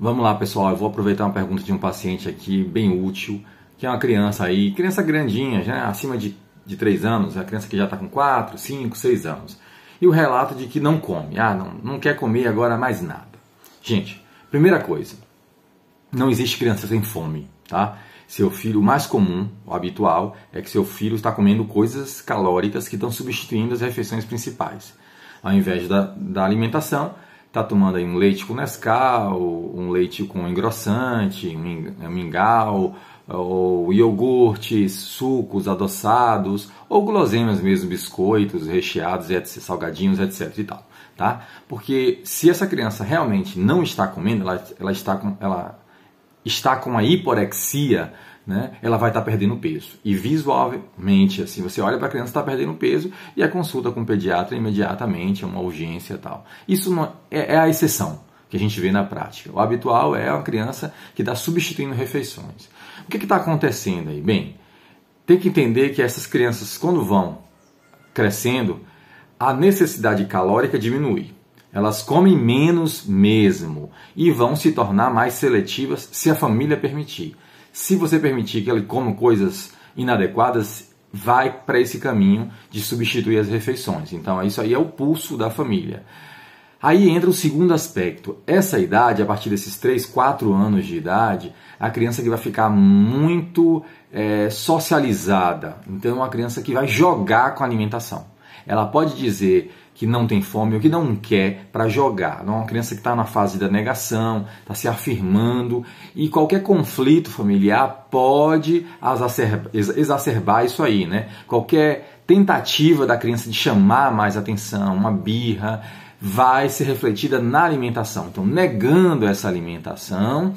Vamos lá, pessoal. Eu vou aproveitar uma pergunta de um paciente aqui, bem útil, que é uma criança aí, criança grandinha, já acima de, de 3 anos, a criança que já está com 4, 5, 6 anos. E o relato de que não come, ah, não, não quer comer agora mais nada. Gente, primeira coisa, não existe criança sem fome, tá? Seu filho, o mais comum, o habitual, é que seu filho está comendo coisas calóricas que estão substituindo as refeições principais. Ao invés da, da alimentação, está tomando aí um leite com Nescau, um leite com engrossante, mingau, ou iogurtes, sucos adoçados, ou guloseimas mesmo, biscoitos recheados, etc, salgadinhos, etc e tal, tá? Porque se essa criança realmente não está comendo, ela, ela, está, com, ela está com a hiporexia né, ela vai estar tá perdendo peso. E visualmente, assim, você olha para a criança está perdendo peso e a consulta com o pediatra imediatamente, é uma urgência e tal. Isso não, é, é a exceção que a gente vê na prática. O habitual é uma criança que está substituindo refeições. O que está acontecendo aí? Bem, tem que entender que essas crianças, quando vão crescendo, a necessidade calórica diminui. Elas comem menos mesmo e vão se tornar mais seletivas se a família permitir se você permitir que ele coma coisas inadequadas, vai para esse caminho de substituir as refeições. Então, isso aí é o pulso da família. Aí entra o segundo aspecto. Essa idade, a partir desses 3, 4 anos de idade, a criança que vai ficar muito é, socializada. Então, é uma criança que vai jogar com a alimentação. Ela pode dizer que não tem fome ou que não quer para jogar. Não é uma criança que está na fase da negação, está se afirmando e qualquer conflito familiar pode exacerbar isso aí, né? Qualquer tentativa da criança de chamar mais atenção, uma birra, vai ser refletida na alimentação. Então, negando essa alimentação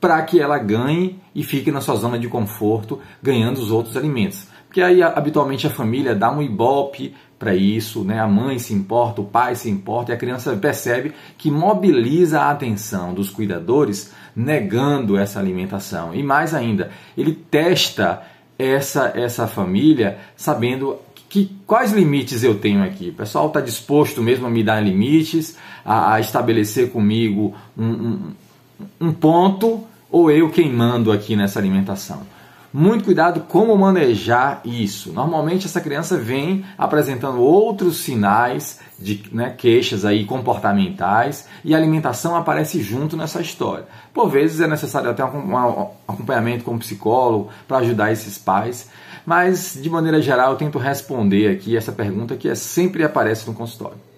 para que ela ganhe e fique na sua zona de conforto, ganhando os outros alimentos. Porque aí habitualmente a família dá um ibope para isso, né? A mãe se importa, o pai se importa e a criança percebe que mobiliza a atenção dos cuidadores negando essa alimentação. E mais ainda, ele testa essa essa família sabendo que, quais limites eu tenho aqui? O pessoal está disposto mesmo a me dar limites, a, a estabelecer comigo um, um, um ponto, ou eu quem mando aqui nessa alimentação? Muito cuidado como manejar isso. Normalmente essa criança vem apresentando outros sinais de né, queixas aí comportamentais e a alimentação aparece junto nessa história. Por vezes é necessário até um acompanhamento com um psicólogo para ajudar esses pais, mas de maneira geral eu tento responder aqui essa pergunta que é, sempre aparece no consultório.